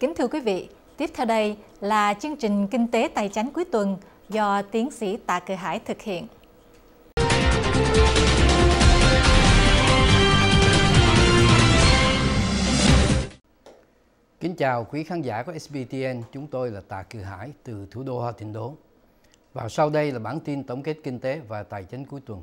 Kính thưa quý vị, tiếp theo đây là chương trình Kinh tế Tài chánh cuối tuần do tiến sĩ Tạ Cự Hải thực hiện. Kính chào quý khán giả của SBTN, chúng tôi là Tạ Cự Hải từ thủ đô Hoa Thịnh Đốn. Và sau đây là bản tin tổng kết kinh tế và tài chính cuối tuần.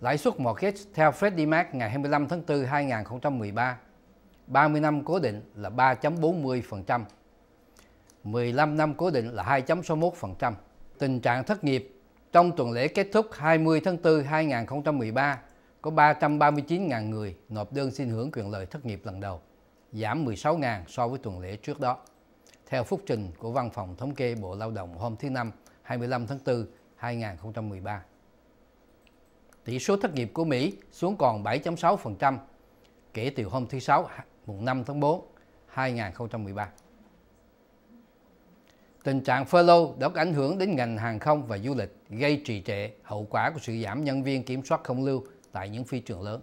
Lãi suất mortgage theo Freddie Mac ngày 25 tháng 4 2013, 30 năm cố định là 3.40%, 15 năm cố định là 2.61%. Tình trạng thất nghiệp trong tuần lễ kết thúc 20 tháng 4 2013 có 339.000 người nộp đơn xin hưởng quyền lợi thất nghiệp lần đầu, giảm 16.000 so với tuần lễ trước đó. Theo phúc trình của Văn phòng Thống kê Bộ Lao động hôm thứ Năm 25 tháng 4 2013 tỷ số thất nghiệp của Mỹ xuống còn 7.6% kể từ hôm thứ Sáu mùng 5 tháng 4, 2013. Tình trạng furlough đã có ảnh hưởng đến ngành hàng không và du lịch, gây trì trệ hậu quả của sự giảm nhân viên kiểm soát không lưu tại những phi trường lớn.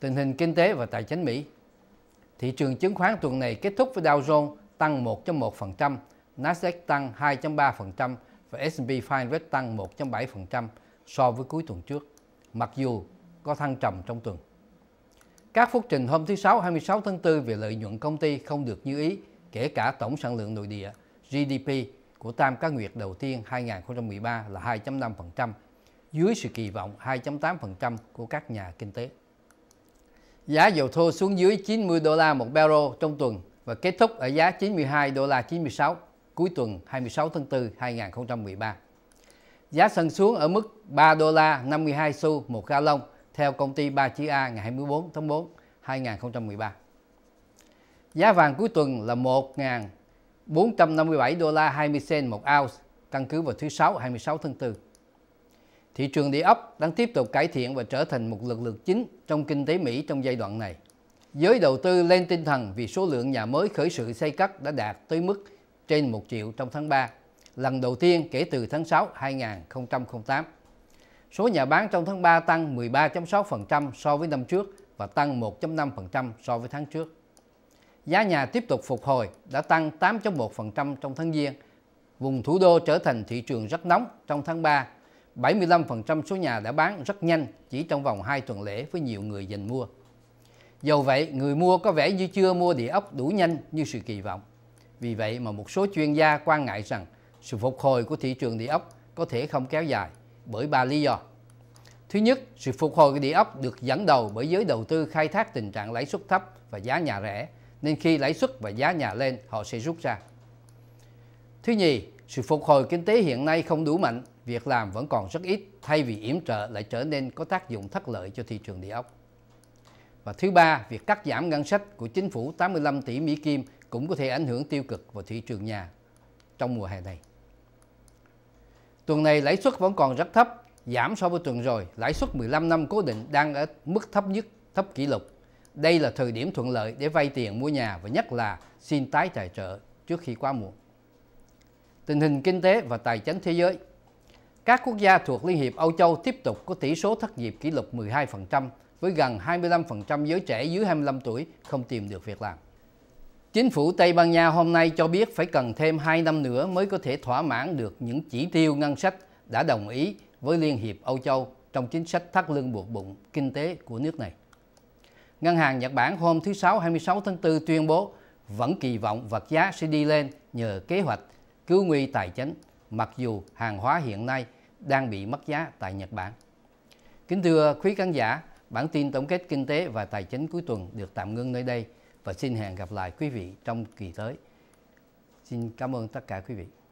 Tình hình kinh tế và tài chính Mỹ Thị trường chứng khoán tuần này kết thúc với Dow Jones tăng 1.1%, Nasdaq tăng 2.3% và S&P 500 tăng 1.7%, so với cuối tuần trước, mặc dù có thăng trầm trong tuần. Các phúc trình hôm thứ Sáu 26 tháng 4 về lợi nhuận công ty không được như ý, kể cả tổng sản lượng nội địa GDP của tam cá nguyệt đầu tiên 2013 là 2.5%, dưới sự kỳ vọng 2.8% của các nhà kinh tế. Giá dầu thô xuống dưới 90 đô la một barrel trong tuần và kết thúc ở giá 92 đô la 96 cuối tuần 26 tháng 4 2013. Giá sân xuống ở mức 3 đô la 52 xu một ga lông theo công ty Ba Chí A ngày 24 tháng 4 2013. Giá vàng cuối tuần là 1.457 đô la 20 cent một ounce, căn cứ vào thứ Sáu 26 tháng 4. Thị trường địa ốc đang tiếp tục cải thiện và trở thành một lực lượng chính trong kinh tế Mỹ trong giai đoạn này. Giới đầu tư lên tinh thần vì số lượng nhà mới khởi sự xây cất đã đạt tới mức trên 1 triệu trong tháng 3 lần đầu tiên kể từ tháng 6 2008. Số nhà bán trong tháng 3 tăng 13.6% so với năm trước và tăng 1.5% so với tháng trước. Giá nhà tiếp tục phục hồi đã tăng 8.1% trong tháng Giêng. Vùng thủ đô trở thành thị trường rất nóng trong tháng 3. 75% số nhà đã bán rất nhanh chỉ trong vòng 2 tuần lễ với nhiều người giành mua. Dầu vậy, người mua có vẻ như chưa mua địa ốc đủ nhanh như sự kỳ vọng. Vì vậy mà một số chuyên gia quan ngại rằng sự phục hồi của thị trường địa ốc có thể không kéo dài bởi ba lý do. Thứ nhất, sự phục hồi của địa ốc được dẫn đầu bởi giới đầu tư khai thác tình trạng lãi suất thấp và giá nhà rẻ, nên khi lãi suất và giá nhà lên, họ sẽ rút ra. Thứ nhì, sự phục hồi kinh tế hiện nay không đủ mạnh, việc làm vẫn còn rất ít, thay vì yểm trợ lại trở nên có tác dụng thất lợi cho thị trường địa ốc. Và thứ ba, việc cắt giảm ngân sách của chính phủ 85 tỷ Mỹ Kim cũng có thể ảnh hưởng tiêu cực vào thị trường nhà trong mùa hè này. Tuần này lãi suất vẫn còn rất thấp, giảm so với tuần rồi, lãi suất 15 năm cố định đang ở mức thấp nhất, thấp kỷ lục. Đây là thời điểm thuận lợi để vay tiền mua nhà và nhất là xin tái tài trợ trước khi quá muộn. Tình hình kinh tế và tài chính thế giới Các quốc gia thuộc Liên hiệp Âu Châu tiếp tục có tỷ số thất nghiệp kỷ lục 12%, với gần 25% giới trẻ dưới 25 tuổi không tìm được việc làm. Chính phủ Tây Ban Nha hôm nay cho biết phải cần thêm 2 năm nữa mới có thể thỏa mãn được những chỉ tiêu ngân sách đã đồng ý với Liên hiệp Âu Châu trong chính sách thắt lưng buộc bụng kinh tế của nước này. Ngân hàng Nhật Bản hôm thứ Sáu 26 tháng 4 tuyên bố vẫn kỳ vọng vật giá sẽ đi lên nhờ kế hoạch cứu nguy tài chính mặc dù hàng hóa hiện nay đang bị mất giá tại Nhật Bản. Kính thưa quý khán giả, bản tin tổng kết kinh tế và tài chính cuối tuần được tạm ngưng nơi đây và xin hẹn gặp lại quý vị trong kỳ tới. Xin cảm ơn tất cả quý vị.